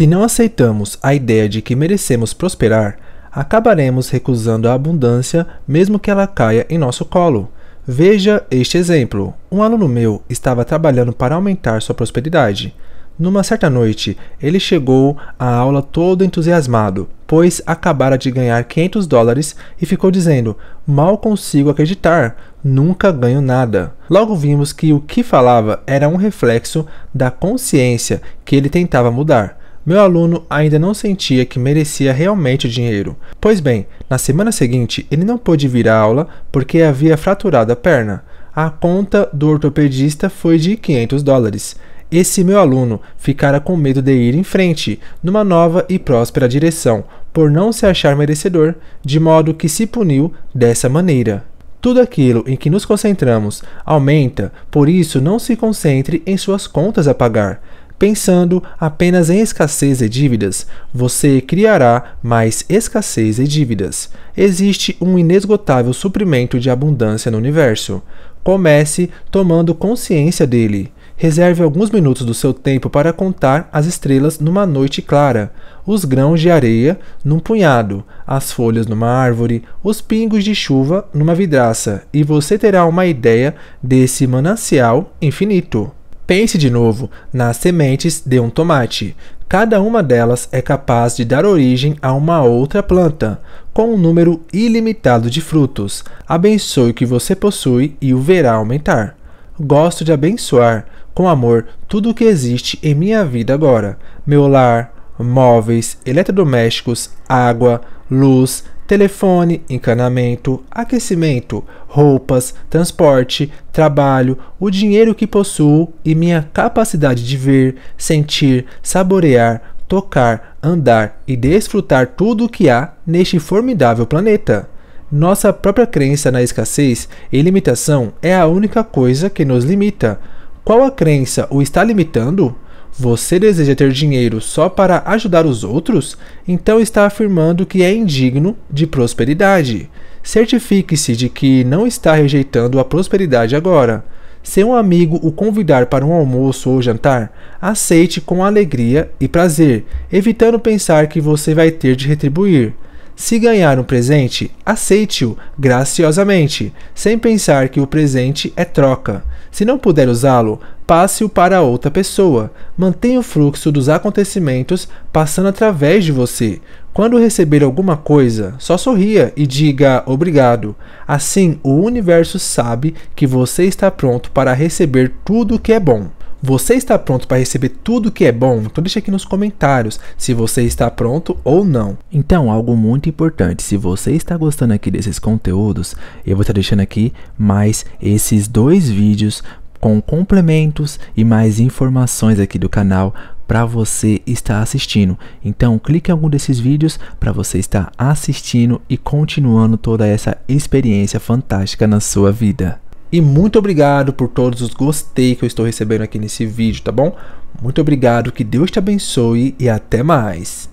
Se não aceitamos a ideia de que merecemos prosperar, acabaremos recusando a abundância, mesmo que ela caia em nosso colo. Veja este exemplo. Um aluno meu estava trabalhando para aumentar sua prosperidade. Numa certa noite, ele chegou à aula todo entusiasmado, pois acabara de ganhar 500 dólares e ficou dizendo: Mal consigo acreditar, nunca ganho nada. Logo vimos que o que falava era um reflexo da consciência que ele tentava mudar meu aluno ainda não sentia que merecia realmente o dinheiro. Pois bem, na semana seguinte ele não pôde vir à aula porque havia fraturado a perna. A conta do ortopedista foi de 500 dólares. Esse meu aluno ficara com medo de ir em frente, numa nova e próspera direção, por não se achar merecedor, de modo que se puniu dessa maneira. Tudo aquilo em que nos concentramos aumenta, por isso não se concentre em suas contas a pagar. Pensando apenas em escassez e dívidas, você criará mais escassez e dívidas. Existe um inesgotável suprimento de abundância no universo. Comece tomando consciência dele. Reserve alguns minutos do seu tempo para contar as estrelas numa noite clara, os grãos de areia num punhado, as folhas numa árvore, os pingos de chuva numa vidraça, e você terá uma ideia desse manancial infinito. Pense de novo nas sementes de um tomate. Cada uma delas é capaz de dar origem a uma outra planta, com um número ilimitado de frutos. Abençoe o que você possui e o verá aumentar. Gosto de abençoar, com amor, tudo o que existe em minha vida agora: meu lar, móveis, eletrodomésticos, água, luz, telefone, encanamento, aquecimento, roupas, transporte, trabalho, o dinheiro que possuo e minha capacidade de ver, sentir, saborear, tocar, andar e desfrutar tudo o que há neste formidável planeta. Nossa própria crença na escassez e limitação é a única coisa que nos limita. Qual a crença o está limitando? Você deseja ter dinheiro só para ajudar os outros? Então está afirmando que é indigno de prosperidade. Certifique-se de que não está rejeitando a prosperidade agora. Se um amigo o convidar para um almoço ou jantar, aceite com alegria e prazer, evitando pensar que você vai ter de retribuir. Se ganhar um presente, aceite-o graciosamente, sem pensar que o presente é troca. Se não puder usá-lo, passe-o para outra pessoa. Mantenha o fluxo dos acontecimentos passando através de você. Quando receber alguma coisa, só sorria e diga obrigado. Assim, o universo sabe que você está pronto para receber tudo o que é bom. Você está pronto para receber tudo que é bom? Então deixa aqui nos comentários se você está pronto ou não. Então, algo muito importante, se você está gostando aqui desses conteúdos, eu vou estar deixando aqui mais esses dois vídeos com complementos e mais informações aqui do canal para você estar assistindo. Então, clique em algum desses vídeos para você estar assistindo e continuando toda essa experiência fantástica na sua vida. E muito obrigado por todos os gostei que eu estou recebendo aqui nesse vídeo, tá bom? Muito obrigado, que Deus te abençoe e até mais.